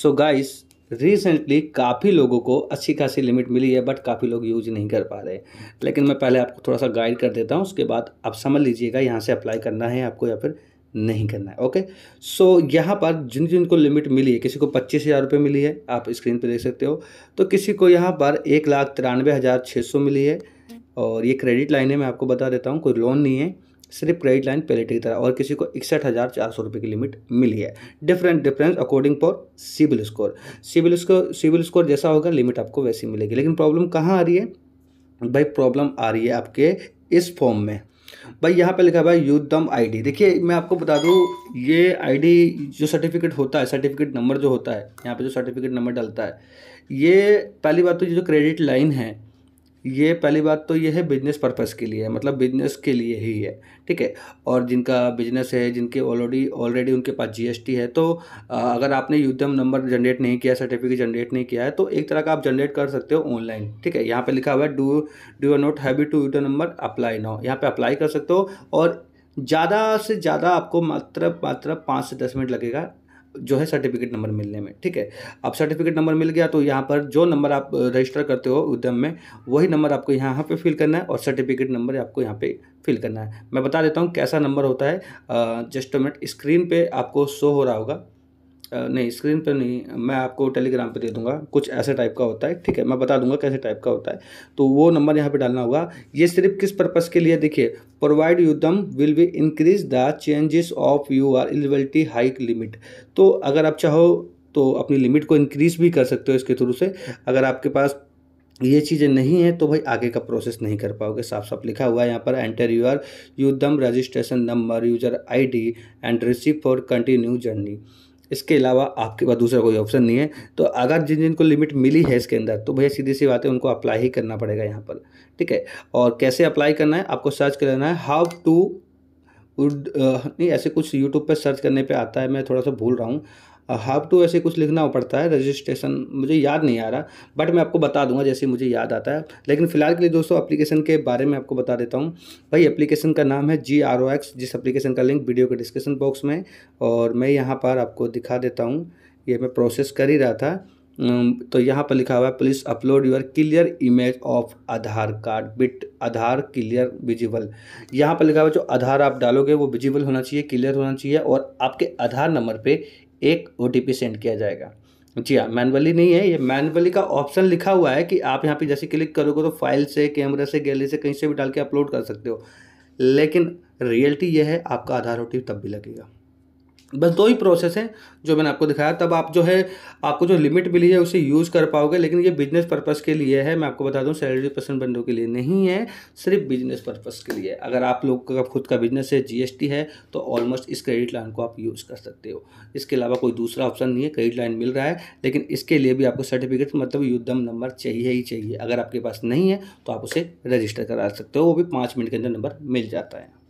so guys recently काफ़ी लोगों को अच्छी खासी लिमिट मिली है बट काफ़ी लोग यूज नहीं कर पा रहे लेकिन मैं पहले आपको थोड़ा सा गाइड कर देता हूँ उसके बाद आप समझ लीजिएगा यहाँ से अप्लाई करना है आपको या फिर नहीं करना है ओके सो so, यहाँ पर जिन जिन को लिमिट मिली है किसी को पच्चीस हज़ार रुपये मिली है आप स्क्रीन पर देख सकते हो तो किसी को यहाँ पर एक लाख तिरानवे हज़ार छः सौ मिली है और ये क्रेडिट लाइन है मैं आपको बता देता हूँ कोई लोन नहीं है सिर्फ क्रेडिट लाइन पैलेटी की तरह और किसी को इकसठ हज़ार चार सौ रुपये की लिमिट मिली है different difference according for CIBIL score CIBIL score CIBIL score जैसा होगा लिमिट आपको वैसी मिलेगी लेकिन प्रॉब्लम कहाँ आ रही है भाई प्रॉब्लम आ रही है आपके इस फॉर्म में भाई यहाँ पे लिखा हुआ है यूथम आईडी देखिए मैं आपको बता दूँ ये आईडी जो सर्टिफिकेट होता है सर्टिफिकेट नंबर जो होता है यहाँ पे जो सर्टिफिकेट नंबर डलता है ये पहली बात तो ये जो क्रेडिट लाइन है ये पहली बात तो ये है बिजनेस पर्पज़ के लिए मतलब बिजनेस के लिए ही है ठीक है और जिनका बिजनेस है जिनके ऑलरेडी ऑलरेडी उनके पास जीएसटी है तो अगर आपने यूदम नंबर जनरेट नहीं किया सर्टिफिकेट जनरेट नहीं किया है तो एक तरह का आप जनरेट कर सकते हो ऑनलाइन ठीक है यहाँ पे लिखा हुआ है डू डू नॉट हैवी टू यूदम नंबर अप्लाई नाउ यहाँ पर अप्लाई कर सकते हो और ज़्यादा से ज़्यादा आपको मात्र मात्र पाँच से दस मिनट लगेगा जो है सर्टिफिकेट नंबर मिलने में ठीक है अब सर्टिफिकेट नंबर मिल गया तो यहाँ पर जो नंबर आप रजिस्टर करते हो उद्यम में वही नंबर आपको यहाँ पे फिल करना है और सर्टिफिकेट नंबर आपको यहाँ पे फिल करना है मैं बता देता हूँ कैसा नंबर होता है जस्ट मिनट स्क्रीन पे आपको शो हो रहा होगा नहीं स्क्रीन पर नहीं मैं आपको टेलीग्राम पर दे दूंगा कुछ ऐसे टाइप का होता है ठीक है मैं बता दूंगा कैसे टाइप का होता है तो वो नंबर यहाँ पे डालना होगा ये सिर्फ किस पर्पज़ के लिए देखिए provide Udyam will be increase the changes of you are eligibility hike limit तो अगर आप चाहो तो अपनी लिमिट को इंक्रीज भी कर सकते हो इसके थ्रू से अगर आपके पास ये चीज़ें नहीं है तो भाई आगे का प्रोसेस नहीं कर पाओगे साफ साफ लिखा हुआ है यहाँ पर enter you are Udyam registration number user ID and receive for continue journey इसके अलावा आपके पास दूसरा कोई ऑप्शन नहीं है तो अगर जिन जिन को लिमिट मिली है इसके अंदर तो भैया सीधी सी बात है उनको अप्लाई ही करना पड़ेगा यहाँ पर ठीक है और कैसे अप्लाई करना है आपको सर्च कर लेना है हाउ टू वुड नहीं ऐसे कुछ यूट्यूब पर सर्च करने पर आता है मैं थोड़ा सा भूल रहा हूँ हाव टू ऐसे कुछ लिखना पड़ता है रजिस्ट्रेशन मुझे याद नहीं आ रहा बट मैं आपको बता दूंगा जैसे मुझे याद आता है लेकिन फिलहाल के लिए दोस्तों एप्लीकेशन के बारे में आपको बता देता हूँ भाई एप्लीकेशन का नाम है जी आर ओ एक्स जिस एप्लीकेशन का लिंक वीडियो के डिस्क्रिप्शन बॉक्स में और मैं यहाँ पर आपको दिखा देता हूँ ये मैं प्रोसेस कर ही रहा था तो यहाँ पर लिखा हुआ है please upload your clear image of Aadhaar card with Aadhaar clear visible यहाँ पर लिखा हुआ जो आधार आप डालोगे वो विजिबल होना चाहिए क्लियर होना चाहिए और आपके आधार नंबर पे एक ओ सेंड किया जाएगा जी हाँ मैनुअली नहीं है ये मैनुअली का ऑप्शन लिखा हुआ है कि आप यहाँ पे जैसे क्लिक करोगे तो फाइल से कैमरा से गैलरी से कहीं से भी डाल के अपलोड कर सकते हो लेकिन रियलिटी ये है आपका आधार ओ तब भी लगेगा बस दो ही प्रोसेस हैं जो मैंने आपको दिखाया तब आप जो है आपको जो लिमिट मिली है उसे यूज़ कर पाओगे लेकिन ये बिजनेस पर्पस के लिए है मैं आपको बता दूं सैलरी पर्सन बंदों के लिए नहीं है सिर्फ बिजनेस पर्पस के लिए अगर आप लोग का खुद का बिजनेस है जीएसटी है तो ऑलमोस्ट इस क्रेडिट लाइन को आप यूज़ कर सकते हो इसके अलावा कोई दूसरा ऑप्शन नहीं है क्रेडिट लाइन मिल रहा है लेकिन इसके लिए भी आपको सर्टिफिकेट मतलब युद्धम नंबर चाहिए ही चाहिए अगर आपके पास नहीं है तो आप उसे रजिस्टर करा सकते हो वो भी पाँच मिनट के अंदर नंबर मिल जाता है